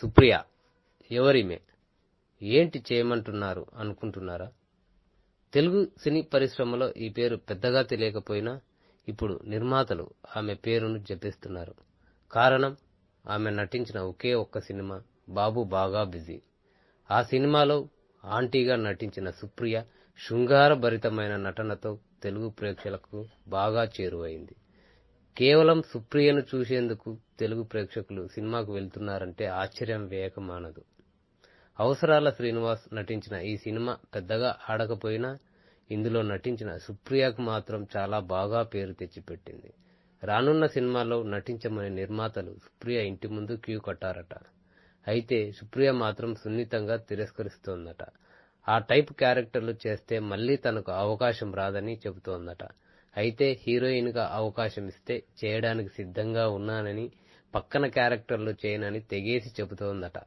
సుప్రియ ఎవరిమే ఏంటి చేయమంటున్నారు అనుకుంటున్నారా తెలుగు సినీ పరిశ్రమలో ఈ పేరు పెద్దగా తెలియకపోయినా ఇప్పుడు నిర్మాతలు ఆమె పేరును జపిస్తున్నారు కారణం ఆమె నటించిన ఒకే ఒక్క సినిమా బాబు బాగా బిజీ ఆ సినిమాలో ఆంటీగా నటించిన సుప్రియ శృంగారభరితమైన నటనతో తెలుగు ప్రేక్షలకు బాగా చేరువైంది కేవలం సుప్రియను చూసేందుకు తెలుగు ప్రేక్షకులు సినిమాకు వెళ్తున్నారంటే ఆశ్చర్యం మానదు అవసరాల శ్రీనివాస్ నటించిన ఈ సినిమా పెద్దగా ఆడకపోయినా ఇందులో నటించిన సుప్రియకు మాత్రం చాలా బాగా పేరు తెచ్చిపెట్టింది రానున్న సినిమాలో నటించమని నిర్మాతలు సుప్రియ ఇంటి ముందు క్యూ కట్టారట అయితే సుప్రియ మాత్రం సున్నితంగా తిరస్కరిస్తోందట ఆ టైప్ క్యారెక్టర్లు చేస్తే మళ్లీ తనకు అవకాశం రాదని చెబుతోందట అయితే హీరోయిన్గా అవకాశం ఇస్తే చేయడానికి సిద్ధంగా ఉన్నానని పక్కన క్యారెక్టర్లు చేయనని తెగేసి చెబుతోందట